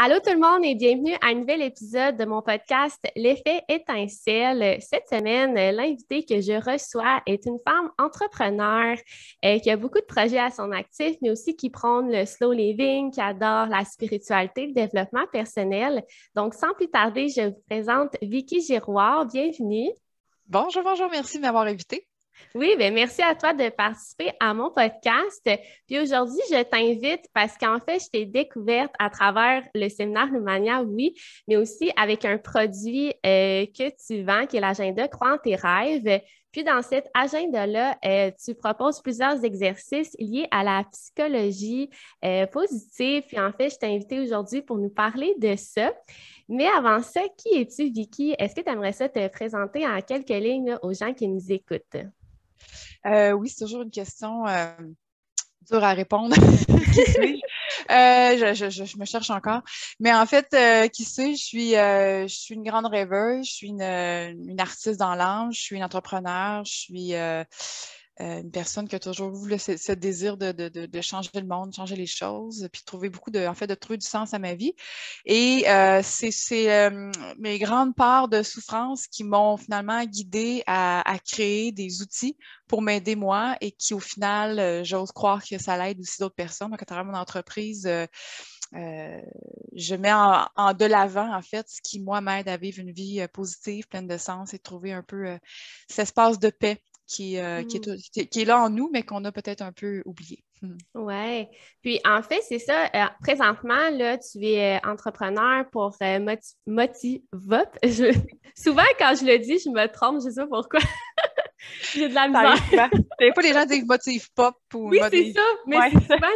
Allô tout le monde et bienvenue à un nouvel épisode de mon podcast L'effet étincelle. Cette semaine, l'invitée que je reçois est une femme entrepreneur euh, qui a beaucoup de projets à son actif, mais aussi qui prône le slow living, qui adore la spiritualité, le développement personnel. Donc, sans plus tarder, je vous présente Vicky Giroir. Bienvenue. Bonjour, bonjour, merci de m'avoir invitée. Oui, bien, merci à toi de participer à mon podcast. Puis aujourd'hui, je t'invite parce qu'en fait, je t'ai découverte à travers le séminaire Lumania, oui, mais aussi avec un produit euh, que tu vends, qui est l'agenda Crois tes rêves. Puis dans cet agenda-là, euh, tu proposes plusieurs exercices liés à la psychologie euh, positive. Puis en fait, je t'ai invité aujourd'hui pour nous parler de ça. Mais avant ça, qui es-tu, Vicky? Est-ce que tu aimerais ça te présenter en quelques lignes aux gens qui nous écoutent? Euh, oui, c'est toujours une question euh, dure à répondre. qui suis-je? Euh, je, me cherche encore. Mais en fait, qui suis-je? suis, je suis une grande rêveuse, je suis une, une artiste dans l'âme, je suis une entrepreneur, je suis euh, une personne qui a toujours voulu ce, désir de, changer le monde, changer les choses, puis trouver beaucoup de, en fait, de trouver du sens à ma vie. Et euh, c'est euh, mes grandes parts de souffrance qui m'ont finalement guidée à, créer des outils pour m'aider moi et qui, au final, j'ose croire que ça l'aide aussi d'autres personnes. Donc, à travers mon entreprise, je mets en, de l'avant, en fait, ce qui, moi, m'aide à vivre une vie positive, pleine de sens et de trouver un peu cet espace de paix euh, mm. qui, est, là en nous, mais qu'on a peut-être un peu oublié. Hmm. Oui. Puis en fait, c'est ça. Euh, présentement, là, tu es euh, entrepreneur pour Motivop. Souvent, quand je le dis, je me trompe, je ne sais pas pourquoi. J'ai de la misère. Des pour les gens disent motive pop ou Oui, c'est ça. Mais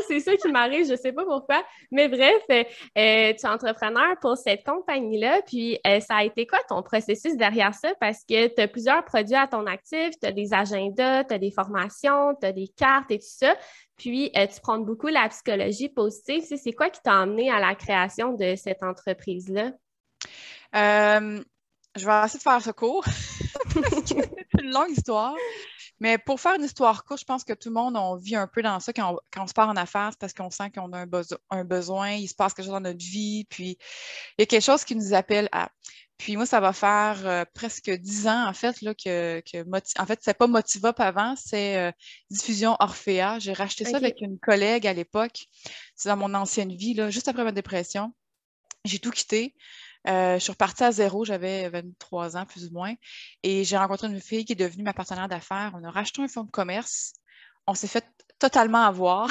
c'est ça qui m'arrive. Je sais pas pourquoi. Mais bref, euh, euh, tu es entrepreneur pour cette compagnie-là. Puis, euh, ça a été quoi ton processus derrière ça? Parce que tu as plusieurs produits à ton actif. Tu as des agendas, tu as des formations, tu as des cartes et tout ça. Puis, tu prends beaucoup la psychologie positive. C'est quoi qui t'a amené à la création de cette entreprise-là? je vais essayer de faire ce cours. une longue histoire. Mais pour faire une histoire courte, je pense que tout le monde, on vit un peu dans ça quand on, se part en affaires, parce qu'on sent qu'on a un, besoin, il se passe quelque chose dans notre vie, puis il y a quelque chose qui nous appelle à. Puis moi, ça va faire euh, presque dix ans, en fait, là, que, que en fait, c'est pas Motivop avant, c'est euh, Diffusion Orphea. J'ai racheté ça avec une collègue à l'époque. C'est dans mon ancienne vie, là, juste après ma dépression. J'ai tout quitté. Euh, je suis repartie à zéro, j'avais 23 ans plus ou moins, et j'ai rencontré une fille qui est devenue ma partenaire d'affaires. On a racheté un fonds de commerce, on s'est fait totalement avoir.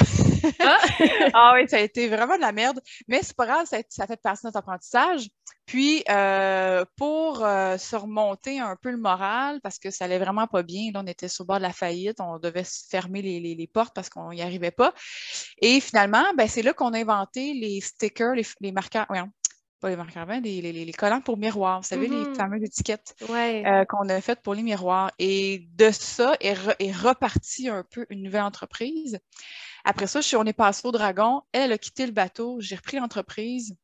ah? ah oui, ça a été vraiment de la merde, mais c'est pas grave, ça, ça, fait partie notre apprentissage. Puis, euh, pour euh, surmonter un peu le moral, parce que ça allait vraiment pas bien, là, on était sur le bord de la faillite, on devait fermer les, portes parce qu'on n'y arrivait pas. Et finalement, ben, c'est là qu'on a inventé les stickers, les, les marqueurs, pas les marqueurs les, les, les, collants pour miroirs, vous savez, les mm-hmm. fameuses étiquettes euh, qu'on a faites pour les miroirs. Et de ça est, repartie un peu une nouvelle entreprise. Après ça, je suis, on est passé au Dragon. elle a quitté le bateau. J'ai repris l'entreprise.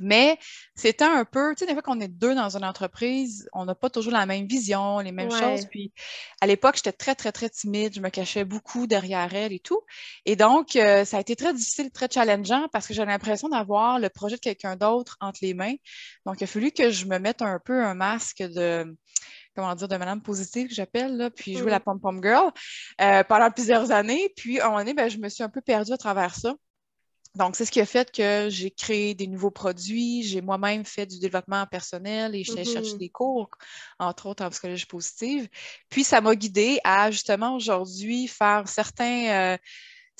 Mais c'était un peu, tu sais, des fois qu'on est deux dans une entreprise, on n'a pas toujours la même vision, les mêmes choses. Puis à l'époque, j'étais très, très, très timide. Je me cachais beaucoup derrière elle et tout. Et donc, euh, ça a été très difficile, très challengeant parce que j'avais l'impression d'avoir le projet de quelqu'un d'autre entre les mains. Donc, il a fallu que je me mette un peu un masque de comment dire, de Madame Positive, que j'appelle, là, puis jouer la pom-pom girl euh, pendant plusieurs années. Puis, à un moment donné, ben, je me suis un peu perdue à travers ça donc, c'est ce qui a fait que j'ai créé des nouveaux produits, j'ai moi-même fait du développement personnel et je cherché mm-hmm. des cours, entre autres en psychologie positive. Puis, ça m'a guidée à justement aujourd'hui faire certains, euh,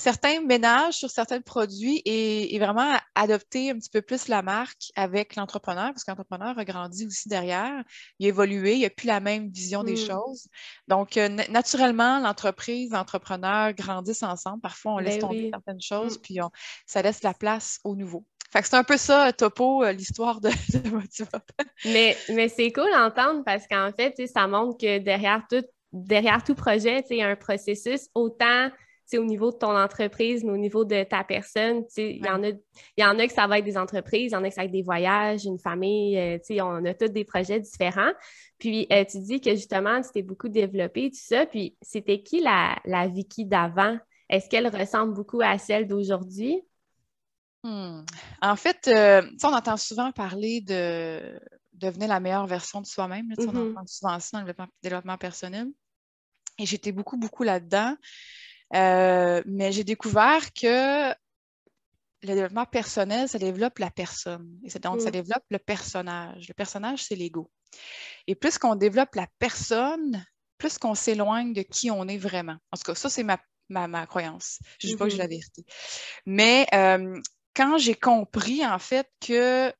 certains ménages sur certains produits et, vraiment adopter un petit peu plus la marque avec l'entrepreneur, parce que l'entrepreneur a grandi aussi derrière, il a évolué, il n'a plus la même vision des mmh. choses. Donc, euh, naturellement, l'entreprise, l'entrepreneur grandissent ensemble. Parfois, on laisse ben tomber certaines choses, mmh. puis on, ça laisse la place au nouveau. Fait que c'est un peu ça, topo, euh, l'histoire de, mais, mais c'est cool d'entendre parce qu'en fait, ça montre que derrière tout, derrière tout projet, il y a un processus autant au niveau de ton entreprise, mais au niveau de ta personne. Il y, y, en a que ça va être des entreprises, il y en a que ça va être des voyages, une famille. Euh, sais, on a tous des projets différents. Puis, euh, tu dis que justement, tu t'es beaucoup développé, tout ça. Puis, c'était qui la, la Vicky d'avant? Est-ce qu'elle ressemble beaucoup à celle d'aujourd'hui? Hmm. En fait, euh, on entend souvent parler de devenir la meilleure version de soi-même. On mm-hmm. entend souvent ça dans le développement personnel. Et j'étais beaucoup, beaucoup là-dedans. Euh, mais j'ai découvert que le développement personnel, ça développe la personne. Et donc, ça mm. développe le personnage. Le personnage, c'est l'ego. Et plus qu'on développe la personne, plus qu'on s'éloigne de qui on est vraiment. En tout cas, ça, c'est ma, ma, ma, croyance. Je ne dis pas que j'ai la mm-hmm. vérité. Mais euh, quand j'ai compris, en fait, que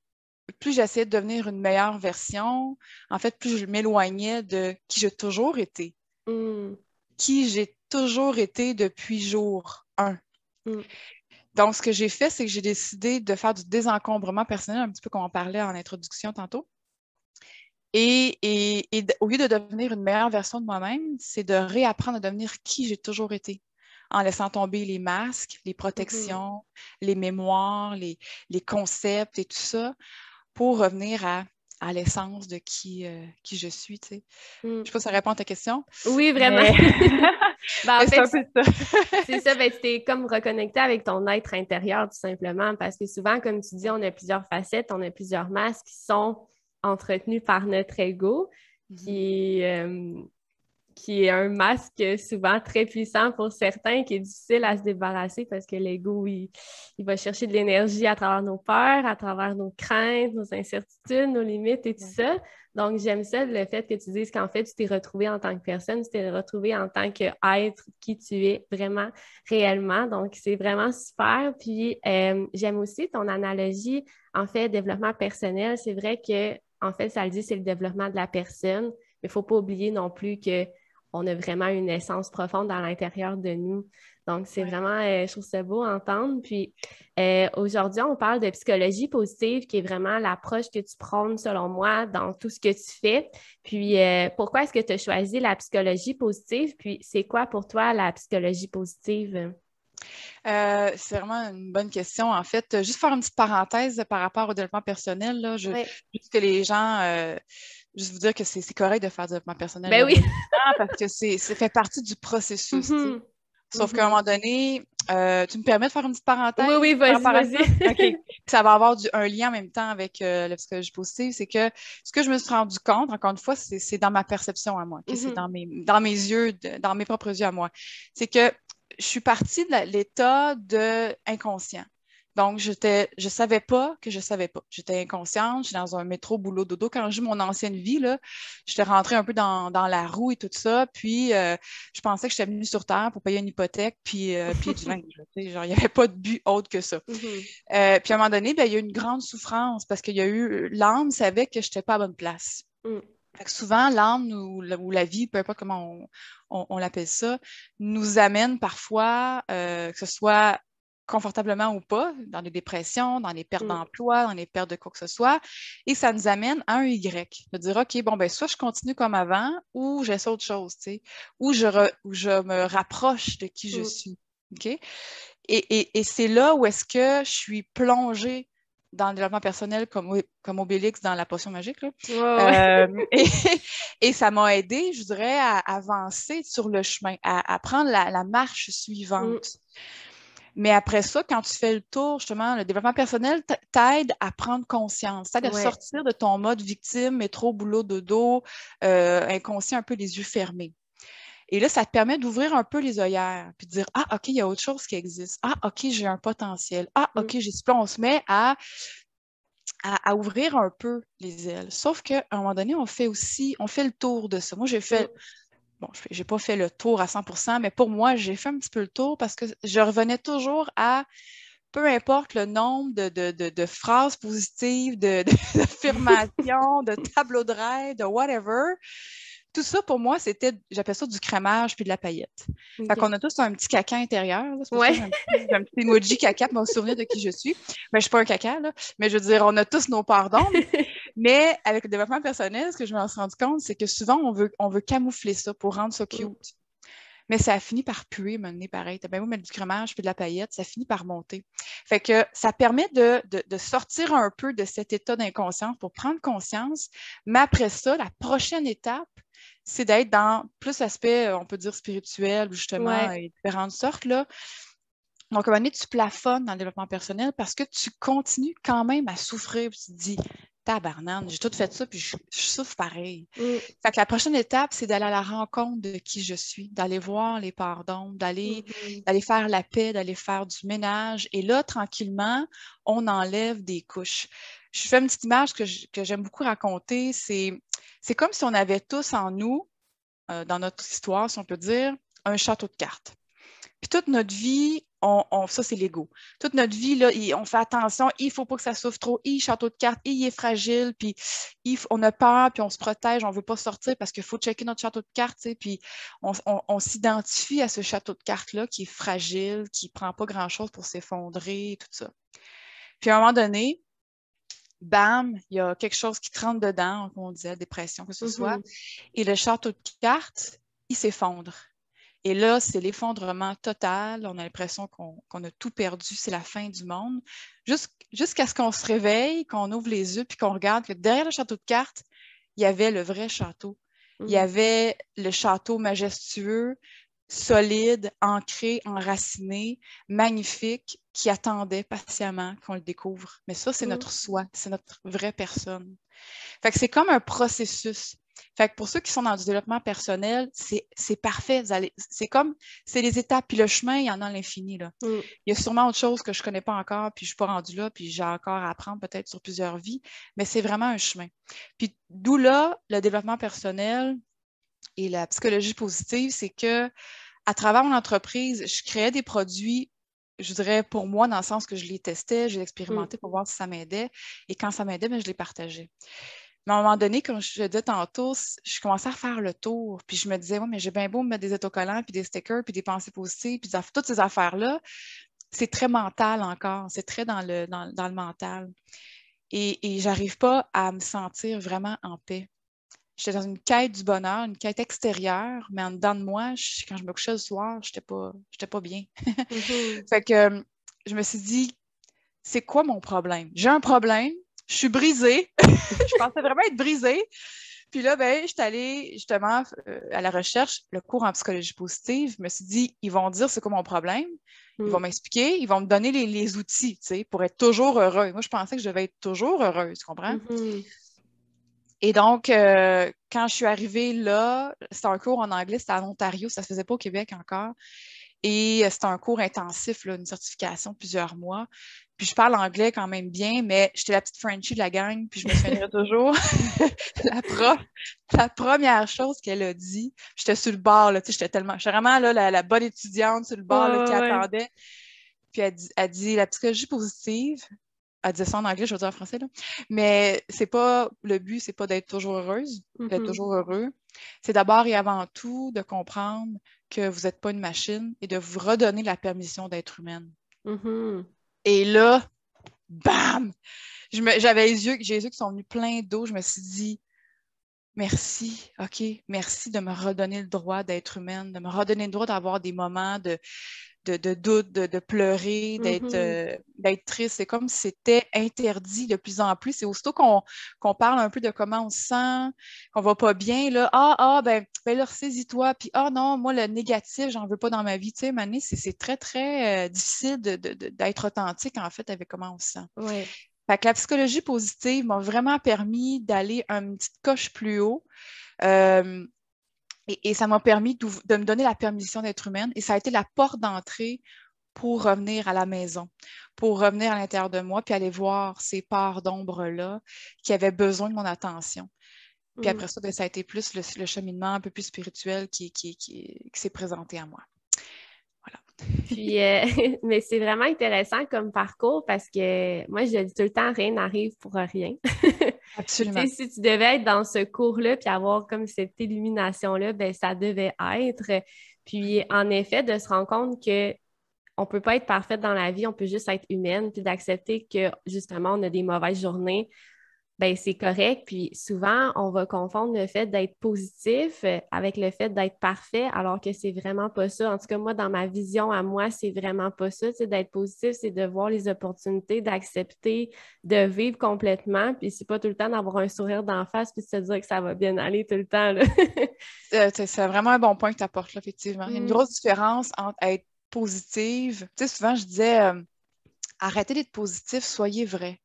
plus j'essayais de devenir une meilleure version, en fait, plus je m'éloignais de qui j'ai toujours été, mm. qui j'étais toujours été depuis jour 1. Mm. Donc, ce que j'ai fait, c'est que j'ai décidé de faire du désencombrement personnel, un petit peu comme on parlait en introduction tantôt. Et, au lieu de devenir une meilleure version de moi-même, c'est de réapprendre à devenir qui j'ai toujours été en laissant tomber les masques, les protections, mm-hmm. les mémoires, les concepts et tout ça pour revenir à à l'essence de qui, euh, qui je suis. Tu mm. Je ne sais ça répond à ta question. Oui, vraiment. en fait, c'est ça. Ben, comme reconnecter avec ton être intérieur, tout simplement, parce que souvent, comme tu dis, on a plusieurs facettes, on a plusieurs masques qui sont entretenus par notre ego. Mm-hmm. Qui, euh, qui est un masque souvent très puissant pour certains, qui est difficile à se débarrasser parce que l'ego, il, va chercher de l'énergie à travers nos peurs, à travers nos craintes, nos incertitudes, nos limites et tout ça. Donc, j'aime ça, le fait que tu dises qu'en fait, tu t'es retrouvé en tant que personne, tu t'es retrouvé en tant qu'être qui tu es vraiment, réellement. Donc, c'est vraiment super. Puis, euh, j'aime aussi ton analogie, en fait, développement personnel. C'est vrai que, en fait, ça le dit, c'est le développement de la personne. Mais il ne faut pas oublier non plus que on a vraiment une essence profonde dans l'intérieur de nous. Donc, c'est vraiment, euh, je trouve ça beau entendre. Puis euh, aujourd'hui, on parle de psychologie positive, qui est vraiment l'approche que tu prônes, selon moi, dans tout ce que tu fais. Puis euh, pourquoi est-ce que tu as choisi la psychologie positive? Puis c'est quoi pour toi la psychologie positive? c'est vraiment une bonne question. En fait, juste faire une petite parenthèse par rapport au développement personnel, je, juste que les gens juste vous dire que c'est correct de faire du développement personnel. Ben oui. parce que c'est fait partie du processus. Mm-hmm. Sauf qu'à un mm-hmm. moment donné, euh, tu me permets de faire une petite parenthèse? Oui, oui, vas-y, vas Ça va avoir du, un lien en même temps avec euh, le la psychologie positive. C'est que ce que je me suis rendu compte, encore une fois, c'est dans ma perception à moi, c'est mm-hmm. dans mes, dans mes yeux, dans mes propres yeux à moi. C'est que je suis partie de l'état de inconscient. Donc, je ne savais pas que je ne savais pas. J'étais inconsciente, j'étais dans un métro boulot dodo. Quand j'ai eu mon ancienne vie, j'étais rentrée un peu dans, la roue et tout ça. Puis, euh, je pensais que j'étais venue sur Terre pour payer une hypothèque, puis, euh, il n'y avait pas de but autre que ça. Mm-hmm. Euh, puis, à un moment donné, ben, il y a eu une grande souffrance parce qu'il y a eu. L'âme savait que je n'étais pas à bonne place. Mm. souvent, l'âme ou, la vie, peu importe comment on, l'appelle ça, nous amène parfois, que ce soit confortablement ou pas, dans les dépressions, dans les pertes mm. d'emploi, dans les pertes de quoi que ce soit. Et ça nous amène à un Y, de dire, OK, bon, ben soit je continue comme avant ou j'essaie autre chose, tu sais, ou je, je me rapproche de qui je mm. suis. OK? Et, c'est là où est-ce que je suis plongée dans le développement personnel comme, comme Obélix dans la potion magique. Euh, et, ça m'a aidé, je dirais, à avancer sur le chemin, à, prendre la, marche mm. suivante. Mais après ça, quand tu fais le tour, justement, le développement personnel t'aide à prendre conscience, t'aide à sortir de ton mode victime, trop boulot, dodo, dos, euh, inconscient, un peu les yeux fermés. Et là, ça te permet d'ouvrir un peu les œillères, puis de dire Ah, OK, il y a autre chose qui existe. Ah, OK, j'ai un potentiel. Ah, mm. OK, j'ai ce plan. On se met à, à, à, ouvrir un peu les ailes. Sauf qu'à un moment donné, on fait aussi, on fait le tour de ça. Moi, j'ai fait mm bon, je n'ai pas fait le tour à 100%, mais pour moi, j'ai fait un petit peu le tour parce que je revenais toujours à peu importe le nombre de, de, de, phrases positives, d'affirmations, de, tableaux de rêve, de whatever. Tout ça, pour moi, c'était, j'appelle ça du crémage puis de la paillette. Okay. Fait qu'on a tous un petit caca intérieur. C'est un, petit, emoji caca pour me souvenir de qui je suis. Mais je suis pas un caca, là. Mais je veux dire, on a tous nos pardons. Mais avec le développement personnel, ce que je me suis rendu compte, c'est que souvent, on veut, on veut camoufler ça pour rendre ça mm. cute. Mais ça a fini par puer, moment donné, pareil. as bien beau mettre du crémage puis de la paillette, ça finit par monter. Fait que ça permet de, sortir un peu de cet état d'inconscience pour prendre conscience. Mais après ça, la prochaine étape, c'est d'être dans plus d'aspects, euh, on peut dire, spirituel, justement, et différentes sortes, là. Donc, à un moment donné, tu plafonnes dans le développement personnel parce que tu continues quand même à souffrir. Tu te dis, tabarnane, j'ai tout fait ça, puis je, souffre pareil. Mm. la prochaine étape, c'est d'aller à la rencontre de qui je suis, d'aller voir les pardons, mm-hmm. d'aller faire la paix, d'aller faire du ménage. Et là, tranquillement, on enlève des couches. Je fais une petite image que j'aime beaucoup raconter. C'est comme si on avait tous en nous, euh, dans notre histoire, si on peut dire, un château de cartes. Puis toute notre vie, ça, c'est l'ego. Toute notre vie, là, on fait attention, il ne faut pas que ça souffre trop, il château de cartes, il est fragile, puis on a peur, puis on se protège, on ne veut pas sortir parce qu'il faut checker notre château de cartes, puis on, s'identifie à ce château de cartes-là qui est fragile, qui ne prend pas grand-chose pour s'effondrer, tout ça. Puis à un moment donné, bam, il y a quelque chose qui tremble dedans, comme on disait, dépression, que ce soit, mm-hmm. et le château de cartes, il s'effondre. Et là, c'est l'effondrement total. On a l'impression qu'on a tout perdu, c'est la fin du monde. Jusqu'à ce qu'on se réveille, qu'on ouvre les yeux, puis qu'on regarde que derrière le château de cartes, il y avait le vrai château. Il y mm. avait le château majestueux, solide, ancré, enraciné, magnifique, qui attendait patiemment qu'on le découvre. Mais ça, c'est mm. notre soi, c'est notre vraie personne. c'est comme un processus. Fait que pour ceux qui sont dans du développement personnel, c'est parfait. C'est comme, c'est les étapes, puis le chemin, il y en a l'infini. Mm. Il y a sûrement autre chose que je ne connais pas encore, puis je ne suis pas rendu là, puis j'ai encore à apprendre peut-être sur plusieurs vies, mais c'est vraiment un chemin. Puis d'où là, le développement personnel et la psychologie positive, c'est que à travers mon entreprise, je créais des produits je dirais, pour moi, dans le sens que je les testais, je les expérimentais mm. pour voir si ça m'aidait. Et quand ça m'aidait, ben, je les partageais. Mais à un moment donné, quand je le disais tantôt, je commençais à faire le tour. Puis je me disais, oui, mais j'ai bien beau me mettre des autocollants, puis des stickers, puis des pensées positives, puis toutes ces affaires-là. C'est très mental encore. C'est très dans le, le mental. Et, et j'arrive pas à me sentir vraiment en paix. J'étais dans une quête du bonheur, une quête extérieure, mais en dedans de moi, quand je me couchais le soir, je n'étais pas, pas bien. Mm-hmm. Fait que je me suis dit, c'est quoi mon problème? J'ai un problème, je suis brisée. je pensais vraiment être brisée. Puis là, ben, je suis allée justement euh, à la recherche, le cours en psychologie positive. Je me suis dit, ils vont dire c'est quoi mon problème, ils hmm. vont m'expliquer, ils vont me donner les, les outils, pour être toujours heureux. Moi, je pensais que je devais être toujours heureuse, tu comprends? Mhm. Et donc, euh, quand je suis arrivée là, c'était un cours en anglais, c'était en Ontario, ça se faisait pas au Québec encore. Et euh, c'est un cours intensif, une certification de plusieurs mois. Puis je parle anglais quand même bien, mais j'étais la petite Frenchie de la gang, puis je me souviendrai toujours. la, première chose qu'elle a dit, j'étais sur le bord, là, tu sais, j'étais tellement, j'étais vraiment la, bonne étudiante sur le bord qui attendait. Puis elle a dit la psychologie positive, elle disait ça en anglais, je veux dire en français, là. Mais c'est pas le but, c'est pas d'être toujours heureuse, d'être mm-hmm. toujours heureux. C'est d'abord et avant tout de comprendre que vous n'êtes pas une machine et de vous redonner la permission d'être humaine. Mm-hmm. Et là, bam! J'avais les yeux, j'ai les yeux qui sont venus pleins d'eau. Je me suis dit, merci, OK, merci de me redonner le droit d'être humaine, de me redonner le droit d'avoir des moments de, de, de doute, de, pleurer, mm-hmm. euh, d'être triste. C'est comme si c'était interdit de plus en plus. Et aussitôt qu'on parle un peu de comment on se sent, qu'on va pas bien, là, ah, ah, ben, ben là, ressaisis-toi. Puis, ah non, moi, le négatif, j'en veux pas dans ma vie. Tu sais, Mané, c'est très, très euh, difficile d'être authentique, en fait, avec comment on se sent. Ouais. Fait que la psychologie positive m'a vraiment permis d'aller une petite coche plus haut. Euh, et, ça m'a permis de me donner la permission d'être humaine. Et ça a été la porte d'entrée pour revenir à la maison, pour revenir à l'intérieur de moi, puis aller voir ces parts d'ombre-là qui avaient besoin de mon attention. Puis mmh. après ça, ben, ça a été plus le, cheminement un peu plus spirituel qui, s'est présenté à moi. Euh, mais c'est vraiment intéressant comme parcours parce que moi, je dis tout le temps, rien n'arrive pour rien. si tu devais être dans ce cours-là puis avoir comme cette illumination-là, ben ça devait être. Puis en effet, de se rendre compte que on peut pas être parfaite dans la vie, on peut juste être humaine, puis d'accepter que justement on a des mauvaises journées, ben, c'est correct. Puis souvent, on va confondre le fait d'être positif euh, avec le fait d'être parfait, alors que c'est vraiment pas ça. En tout cas, moi, dans ma vision à moi, c'est vraiment pas ça. d'être positif, c'est de voir les opportunités, d'accepter, de vivre complètement. Puis c'est pas tout le temps d'avoir un sourire d'en face puis de se dire que ça va bien aller tout le temps. Euh, c'est vraiment un bon point que tu apportes, effectivement. Il y a une mm. grosse différence entre être positive. Tu sais, souvent, je disais, euh, arrêtez d'être positif, soyez vrai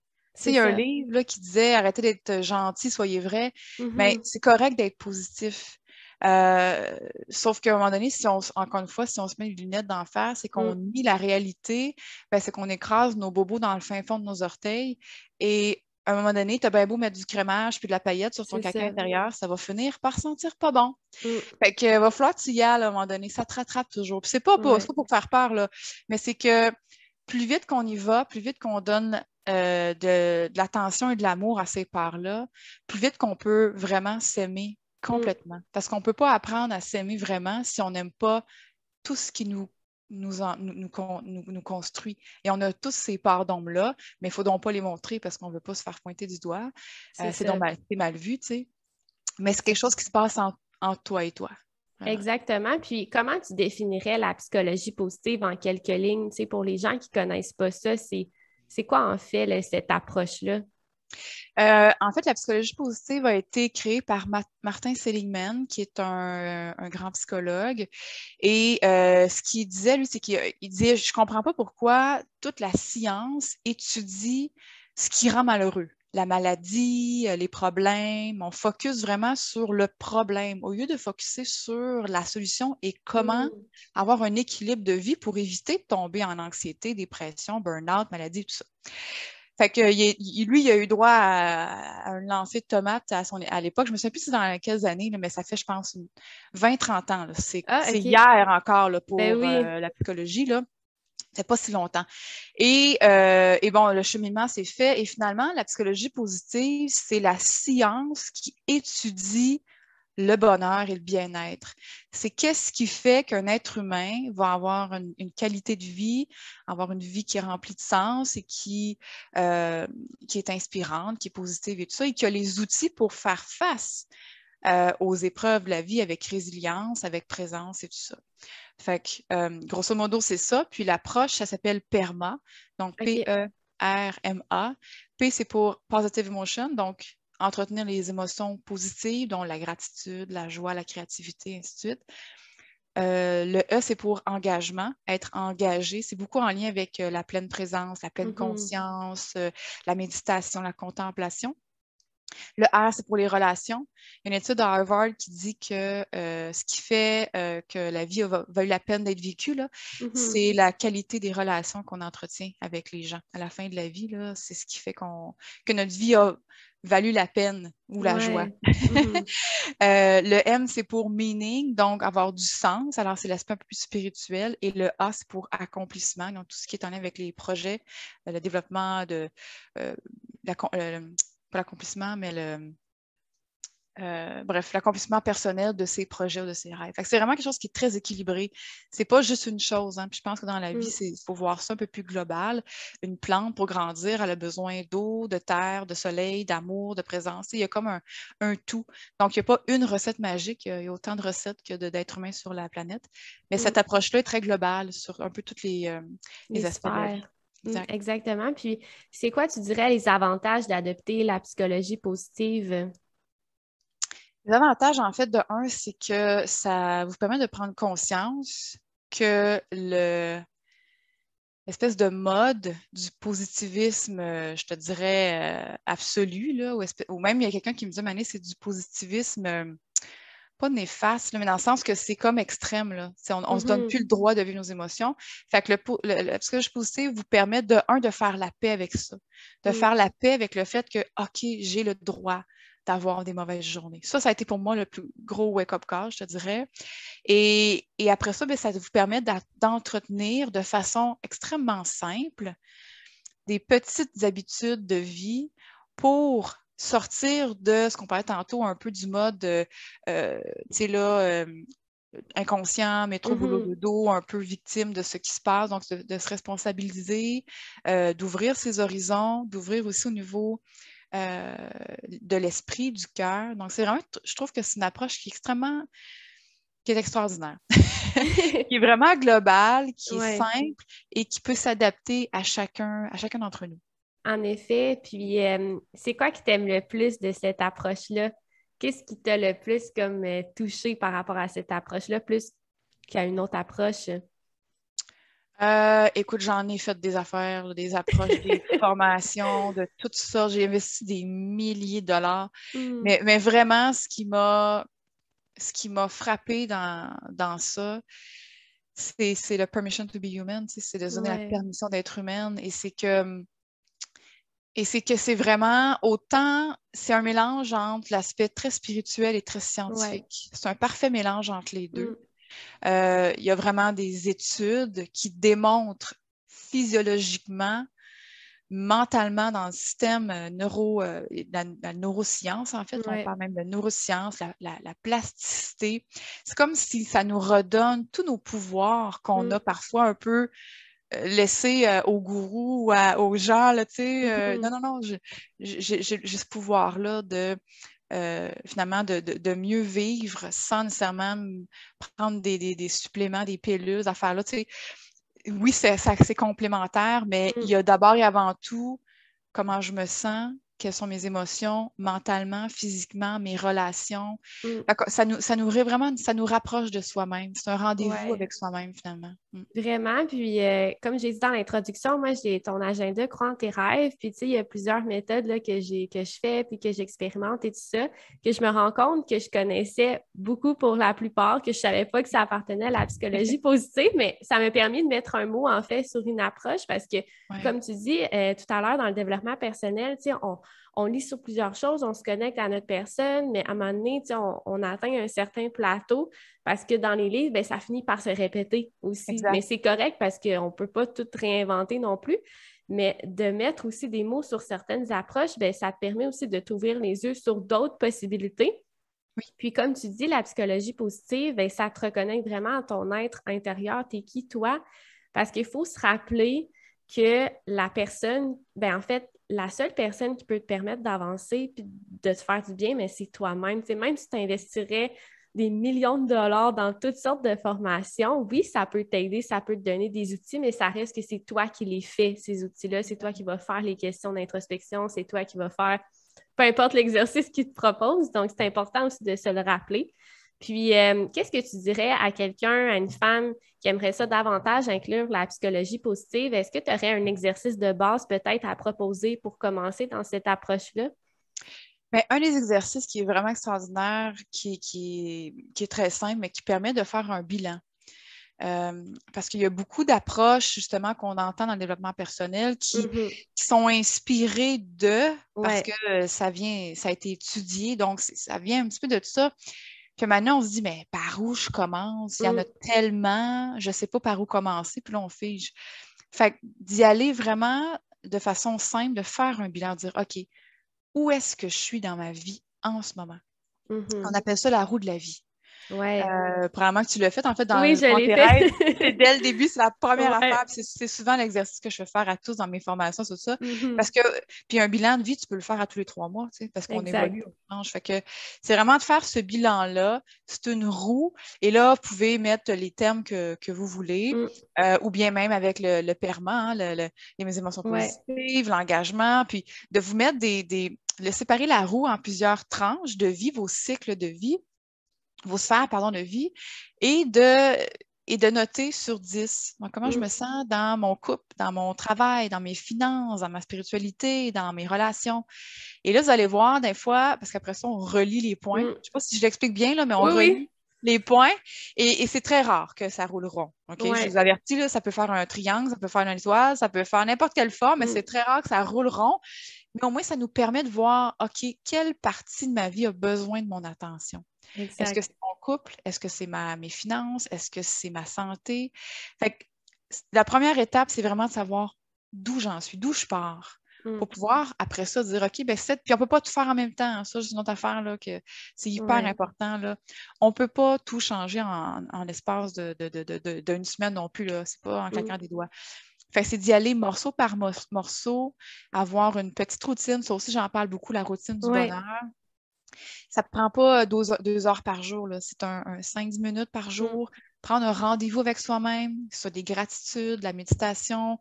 il y a un livre qui disait arrêtez d'être gentil, soyez vrai. Mais mm-hmm. c'est correct d'être positif. Euh, sauf qu'à un moment donné, si on, encore une fois, si on se met des lunettes d'en face et qu'on mm. nie la réalité, ben, c'est qu'on écrase nos bobos dans le fin fond de nos orteils. Et à un moment donné, tu as bien beau mettre du crémage puis de la paillette sur ton caca intérieur, ça va finir par sentir pas bon. Mm. Fait que euh, va falloir que tu y ailles à un moment donné, ça te rattrape toujours. Puis c'est pas pour, pas pour faire peur, là, mais c'est que plus vite qu'on y va, plus vite qu'on donne euh, de, l'attention et de l'amour à ces parts-là, plus vite qu'on peut vraiment s'aimer complètement. Mm. Parce qu'on ne peut pas apprendre à s'aimer vraiment si on n'aime pas tout ce qui nous nous, nous, construit. Et on a tous ces parts là mais il ne faut donc pas les montrer parce qu'on ne veut pas se faire pointer du doigt. Euh, c'est mal, vu, tu sais. Mais c'est quelque chose qui se passe en, toi et toi. Exactement. Puis comment tu définirais la psychologie positive en quelques lignes? Tu sais, pour les gens qui ne connaissent pas ça, c'est c'est quoi en fait cette approche-là? Euh, en fait, la psychologie positive a été créée par Martin Seligman, qui est un, grand psychologue. Et euh, ce qu'il disait, lui, c'est qu'il disait, je ne comprends pas pourquoi toute la science étudie ce qui rend malheureux la maladie, euh, les problèmes. On focus vraiment sur le problème au lieu de focuser sur la solution et comment mmh. avoir un équilibre de vie pour éviter de tomber en anxiété, dépression, burn-out, maladie, tout ça. Fait que lui, il a eu droit à, un lancer de tomates à, son, à l'époque. Je me souviens plus dans quelles années, mais ça fait, je pense, 20-30 ans. C'est ah, hier encore ben pour euh, la psychologie. Là. C'est pas si longtemps. Euh, et, bon, le cheminement s'est fait. Et finalement, la psychologie positive, c'est la science qui étudie le bonheur et le bien-être. C'est qu'est-ce qui fait qu'un être humain va avoir une, qualité de vie, avoir une vie qui est remplie de sens et qui, euh, qui est inspirante, qui est positive et tout ça, et qui a les outils pour faire face euh, aux épreuves de la vie avec résilience, avec présence et tout ça. Fait que, euh, grosso modo, c'est ça. Puis l'approche, ça s'appelle PERMA. Donc, P-E-R-M-A. P, c'est pour Positive Emotion, donc entretenir les émotions positives, dont la gratitude, la joie, la créativité, et ainsi de suite. Euh, le E, c'est pour engagement, être engagé. C'est beaucoup en lien avec la pleine présence, la pleine mm-hmm. conscience, la méditation, la contemplation. Le R, c'est pour les relations. Il y a une étude à Harvard qui dit que euh, ce qui fait euh, que la vie a valu la peine d'être vécue, mm-hmm. c'est la qualité des relations qu'on entretient avec les gens. À la fin de la vie, c'est ce qui fait qu'on que notre vie a valu la peine ou la joie. Mm-hmm. Euh, le M, c'est pour meaning, donc avoir du sens. Alors, c'est l'aspect un peu plus spirituel. Et le A, c'est pour accomplissement, donc tout ce qui est en lien avec les projets, le développement de l'accomplissement, mais le. Euh, bref, l'accomplissement personnel de ses projets ou de ses rêves. C'est vraiment quelque chose qui est très équilibré. C'est pas juste une chose. Hein. je pense que dans la vie, mm. c'est faut voir ça un peu plus global. Une plante, pour grandir, elle a besoin d'eau, de terre, de soleil, d'amour, de présence. Il y a comme un, tout. Donc, il n'y a pas une recette magique. Il y a autant de recettes que d'êtres humains sur la planète. Mais cette mm. approche-là est très globale sur un peu toutes les, euh, les aspects. Mm, exactement. Puis, c'est quoi, tu dirais, les avantages d'adopter la psychologie positive? Les avantages, en fait, de un, c'est que ça vous permet de prendre conscience que le espèce de mode du positivisme, euh, je te dirais, euh, absolu, là, ou même il y a quelqu'un qui me dit, Mané, c'est du positivisme euh, pas néfaste, mais dans le sens que c'est comme extrême. On ne se donne mm-hmm. plus le droit de vivre nos émotions. Fait que le, poussais le vous permet, de un, de faire la paix avec ça, de mm. faire la paix avec le fait que, OK, j'ai le droit d'avoir des mauvaises journées. Ça, ça a été pour moi le plus gros wake-up call, je te dirais. Et, après ça, ben, ça vous permet d'entretenir de façon extrêmement simple des petites habitudes de vie pour sortir de ce qu'on parlait tantôt, un peu du mode, euh, tu sais, là, euh, inconscient, mais trop mm-hmm. boulot dos, un peu victime de ce qui se passe, donc de, se responsabiliser, euh, d'ouvrir ses horizons, d'ouvrir aussi au niveau de l'esprit, du cœur. Donc, c'est vraiment, je trouve que c'est une approche qui est extrêmement, qui est extraordinaire, qui est vraiment globale, qui est simple et qui peut s'adapter à chacun, à chacun d'entre nous. En effet, puis euh, c'est quoi qui t'aime le plus de cette approche-là? Qu'est-ce qui t'a le plus comme euh, touché par rapport à cette approche-là, plus qu'à une autre approche? Euh, écoute, j'en ai fait des affaires, des approches, des formations, de toutes sortes. J'ai investi des milliers de dollars. Hmm. Mais, vraiment, ce qui m'a ce qui m'a frappé dans, dans ça, c'est le permission to be human, c'est de donner la permission d'être humaine. Et c'est que et c'est que c'est vraiment autant, c'est un mélange entre l'aspect très spirituel et très scientifique. C'est un parfait mélange entre les deux. Mm. Euh, il y a vraiment des études qui démontrent physiologiquement, mentalement dans le système euh, neuro, euh, la, neuroscience, en fait, on parle même de neuroscience, la, la, plasticité. C'est comme si ça nous redonne tous nos pouvoirs qu'on mm. a parfois un peu laisser euh, au gourou ou aux gens, là, tu sais, euh, mm-hmm. non, non, non, j'ai ce pouvoir-là de euh, finalement de, mieux vivre sans nécessairement prendre des, des, suppléments, des pilules, affaires-là, tu sais. Oui, c'est complémentaire, mais mm. il y a d'abord et avant tout comment je me sens, quelles sont mes émotions mentalement, physiquement, mes relations. Mm. Ça, nous, ça ça nous rapproche de soi-même. C'est un rendez-vous avec soi-même finalement. Mm. Vraiment. Puis, euh, comme j'ai dit dans l'introduction, moi, j'ai ton agenda, crois en tes rêves. Puis, tu sais, il y a plusieurs méthodes là, que, que je fais, puis que j'expérimente et tout ça, que je me rends compte que je connaissais beaucoup pour la plupart, que je ne savais pas que ça appartenait à la psychologie positive, mais ça m'a permis de mettre un mot, en fait, sur une approche parce que, comme tu dis euh, tout à l'heure, dans le développement personnel, tu sais, on on lit sur plusieurs choses, on se connecte à notre personne, mais à un moment donné, on, atteint un certain plateau parce que dans les livres, ben, ça finit par se répéter aussi. Mais c'est correct parce qu'on ne peut pas tout réinventer non plus. Mais de mettre aussi des mots sur certaines approches, ben, ça te permet aussi de t'ouvrir les yeux sur d'autres possibilités. Puis comme tu dis, la psychologie positive, ben, ça te reconnaît vraiment à ton être intérieur, t'es qui toi? Parce qu'il faut se rappeler que la personne, en fait, la seule personne qui peut te permettre d'avancer puis de te faire du bien, mais c'est toi-même. même si tu investirais des millions de dollars dans toutes sortes de formations, oui, ça peut t'aider, ça peut te donner des outils, mais ça reste que c'est toi qui les fais, ces outils-là. C'est toi qui vas faire les questions d'introspection, c'est toi qui vas faire peu importe l'exercice qui te propose. Donc, c'est important aussi de se le rappeler. Puis, euh, qu'est-ce que tu dirais à quelqu'un, à une femme qui aimerait ça davantage inclure la psychologie positive? Est-ce que tu aurais un exercice de base peut-être à proposer pour commencer dans cette approche-là? Ben, un des exercices qui est vraiment extraordinaire, qui, est très simple, mais qui permet de faire un bilan. Euh, parce qu'il y a beaucoup d'approches justement qu'on entend dans le développement personnel qui, mm-hmm. sont inspirées de parce que ça vient, ça a été étudié, donc ça vient un petit peu de tout ça que maintenant, on se dit, mais par où je commence? Il y en a mm. tellement, je ne sais pas par où commencer, puis là, on fige. Fait d'y aller vraiment de façon simple, de faire un bilan, de dire, OK, où est-ce que je suis dans ma vie en ce moment? Mm-hmm. On appelle ça la roue de la vie. Ouais. Euh, probablement que tu l'as fait, en fait, dans oui, je dès le début, c'est la première affaire. C'est souvent l'exercice que je fais faire à tous dans mes formations, sur ça. Mm-hmm. Parce que, puis un bilan de vie, tu peux le faire à tous les trois mois, tu sais, parce qu'on évolue, on change. Fait que c'est vraiment de faire ce bilan-là. C'est une roue. Et là, vous pouvez mettre les termes que, vous voulez, mm. euh, ou bien même avec le, le permanent, hein, les émotions positives, l'engagement, puis de vous mettre des, des de séparer la roue en plusieurs tranches de vie, vos cycles de vie vos sphères pardon, de vie et de, et de noter sur 10. comment je mm. me sens dans mon couple, dans mon travail, dans mes finances, dans ma spiritualité, dans mes relations. Et là, vous allez voir des fois, parce qu'après ça, on relie les points. Mm. Je ne sais pas si je l'explique bien, là, mais on relie. Les points, et, c'est très rare que ça roule rond. Je vous avertis, là, ça peut faire un triangle, ça peut faire une étoile, ça peut faire n'importe quelle forme, mais mm. c'est très rare que ça roule rond mais au moins, ça nous permet de voir, OK, quelle partie de ma vie a besoin de mon attention? Est-ce que c'est mon couple? Est-ce que c'est mes finances? Est-ce que c'est ma santé? Fait que, la première étape, c'est vraiment de savoir d'où j'en suis, d'où je pars. Mmh. Pour pouvoir, après ça, dire OK, ben cette. Puis on ne peut pas tout faire en même temps. Ça, c'est une autre affaire, là, que c'est hyper important. Là. On ne peut pas tout changer en, l'espace d'une semaine non plus. Ce n'est pas en mmh. claquant des doigts c'est d'y aller morceau par morceau, avoir une petite routine. Ça aussi, j'en parle beaucoup, la routine du bonheur. Ça ne prend pas deux, heures par jour. C'est un, 5 minutes par mm. jour. Prendre un rendez-vous avec soi-même soit des gratitudes, de la méditation,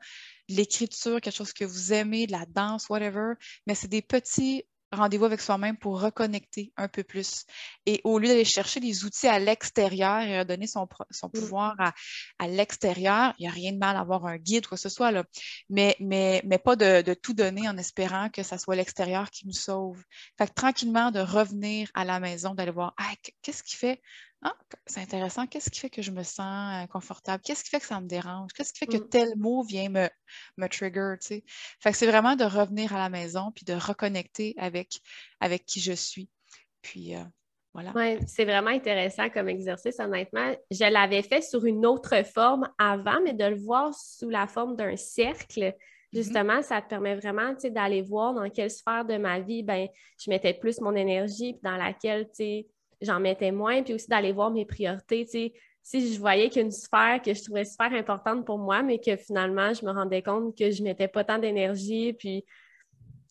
l'écriture, quelque chose que vous aimez, de la danse, whatever. Mais c'est des petits rendez-vous avec soi-même pour reconnecter un peu plus. Et au lieu d'aller chercher des outils à l'extérieur et donner son, pouvoir à, l'extérieur, il n'y a rien de mal à avoir un guide, quoi que ce soit, là. Mais, mais, mais pas de, tout donner en espérant que ça soit l'extérieur qui nous sauve. Fait tranquillement, de revenir à la maison, d'aller voir, qu'est-ce qui fait ah, c'est intéressant. Qu'est-ce qui fait que je me sens euh, confortable? Qu'est-ce qui fait que ça me dérange? Qu'est-ce qui fait que mmh. tel mot vient me, me trigger? c'est vraiment de revenir à la maison puis de reconnecter avec, avec qui je suis. Puis euh, voilà. c'est vraiment intéressant comme exercice, honnêtement. Je l'avais fait sur une autre forme avant, mais de le voir sous la forme d'un cercle, mmh justement, ça te permet vraiment d'aller voir dans quelle sphère de ma vie ben, je mettais plus mon énergie, puis dans laquelle, tu j'en mettais moins, puis aussi d'aller voir mes priorités, si je voyais qu'une sphère que je trouvais super importante pour moi, mais que finalement, je me rendais compte que je mettais pas tant d'énergie, puis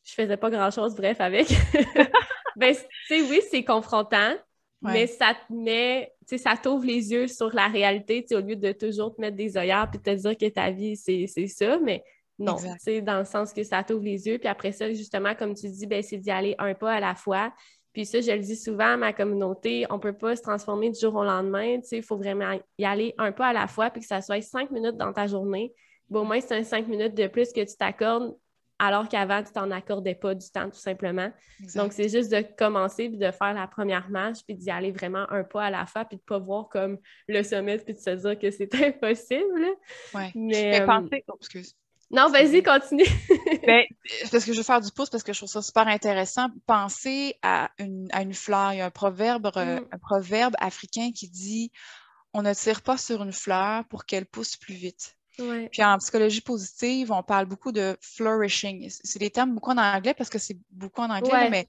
je faisais pas grand-chose, bref, avec, ben, tu oui, c'est confrontant, mais ça te met, tu sais, ça t'ouvre les yeux sur la réalité, tu au lieu de toujours te mettre des œillères puis te dire que ta vie, c'est ça, mais non, tu dans le sens que ça t'ouvre les yeux, puis après ça, justement, comme tu dis, ben, c'est d'y aller un pas à la fois, puis ça, je le dis souvent à ma communauté, on peut pas se transformer du jour au lendemain. Il faut vraiment y aller un pas à la fois, puis que ça soit cinq minutes dans ta journée. au moins, c'est un cinq minutes de plus que tu t'accordes, alors qu'avant, tu t'en accordais pas du temps, tout simplement. Donc, c'est juste de commencer, puis de faire la première marche, puis d'y aller vraiment un pas à la fois, puis de ne pas voir comme le sommet, puis de se dire que c'est impossible. Oui. Mais, non, vas-y, continue. Ben, parce que je veux faire du pouce parce que je trouve ça super intéressant. Pensez à une, fleur. Il y a un proverbe, euh, mm. un proverbe africain qui dit On ne tire pas sur une fleur pour qu'elle pousse plus vite. Puis en psychologie positive, on parle beaucoup de flourishing. C'est des termes beaucoup en anglais parce que c'est beaucoup en anglais, mais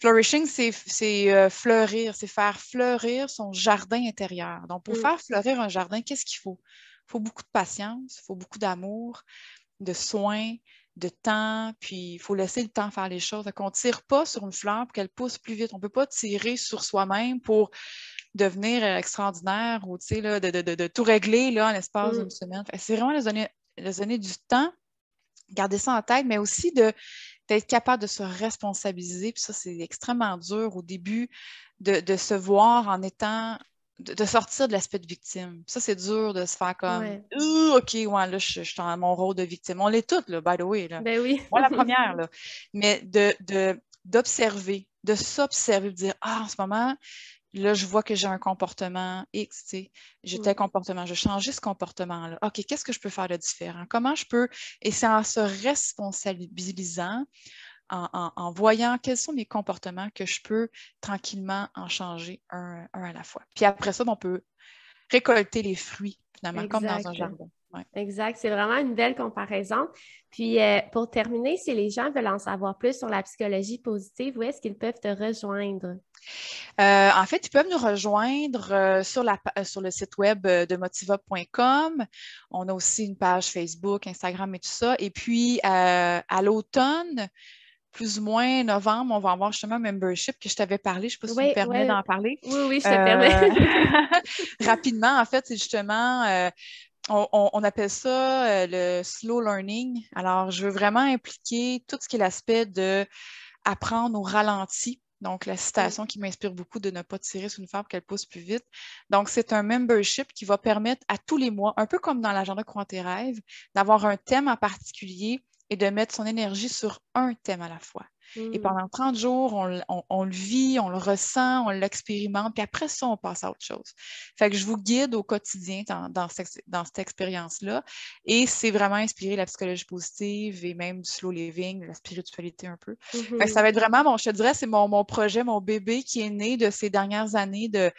flourishing, c'est euh, fleurir, c'est faire fleurir son jardin intérieur. Donc, pour mm. faire fleurir un jardin, qu'est-ce qu'il faut? Il faut beaucoup de patience, il faut beaucoup d'amour, de soins, de temps, puis il faut laisser le temps faire les choses. on ne tire pas sur une fleur pour qu'elle pousse plus vite. On ne peut pas tirer sur soi-même pour devenir extraordinaire ou là, de, de, tout régler là, en l'espace d'une mm. semaine. C'est vraiment les donner, du temps, garder ça en tête, mais aussi d'être capable de se responsabiliser. Puis ça, c'est extrêmement dur au début de, de, se voir en étant de, sortir de l'aspect de victime. Ça, c'est dur de se faire comme OK, ouais, là, je, suis dans mon rôle de victime. On l'est toutes, là, by the way. Là. Ben oui. Moi, la première, là. Mais d'observer, de, s'observer, de dire Ah, en ce moment, là, je vois que j'ai un comportement X, tu sais, j'ai tel comportement, je change ce comportement-là. OK, qu'est-ce que je peux faire de différent? Comment je peux, et c'est en se responsabilisant, en, voyant quels sont mes comportements que je peux tranquillement en changer un, à la fois. Puis après ça, ben, on peut récolter les fruits, finalement, comme dans un jardin. Exact. C'est vraiment une belle comparaison. Puis euh, pour terminer, si les gens veulent en savoir plus sur la psychologie positive, où est-ce qu'ils peuvent te rejoindre? Euh, en fait, ils peuvent nous rejoindre euh, sur, le site web de motiva.com. On a aussi une page Facebook, Instagram et tout ça. Et puis à l'automne, plus ou moins novembre, on va avoir justement un membership que je t'avais parlé. Je ne sais pas si tu me permets d'en parler. Oui, oui, je te euh, rapidement, en fait, c'est justement, euh, on, appelle ça euh, le slow learning. Alors, je veux vraiment impliquer tout ce qui est l'aspect de apprendre au ralenti. Donc, la citation qui m'inspire beaucoup de ne pas tirer sur une femme qu'elle pousse plus vite. Donc, c'est un membership qui va permettre à tous les mois, un peu comme dans l'agenda Courant tes rêves, d'avoir un thème en particulier et de mettre son énergie sur un thème à la fois. Et hmm. pendant 30 jours, on, le vit, on le ressent, on l'expérimente, puis après ça, on passe à autre chose. Fait que je vous guide au quotidien dans, dans, cette expérience-là. Et c'est vraiment inspiré de la psychologie positive et même du slow living, de la spiritualité un peu. ça hmm. va être vraiment, mon je te dirais, c'est mon, projet, mon bébé qui est né de ces dernières années de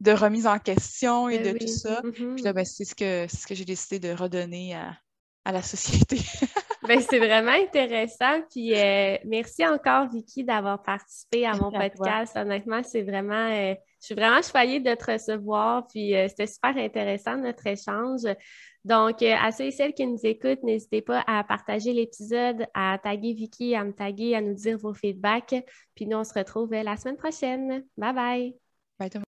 de remise en question et ben de tout ça. Hmm. Ben, c'est ce que, ce que j'ai décidé de redonner à, la société. ben, c'est vraiment intéressant. Puis euh, merci encore, Vicky, d'avoir participé à mon podcast. Honnêtement, c'est vraiment. Euh, je suis vraiment choyée de te recevoir, puis euh, c'était super intéressant notre échange. Donc, à ceux et celles qui nous écoutent, n'hésitez pas à partager l'épisode, à taguer Vicky, à me taguer, à nous dire vos feedbacks. Puis nous, on se retrouve la semaine prochaine. bye! bye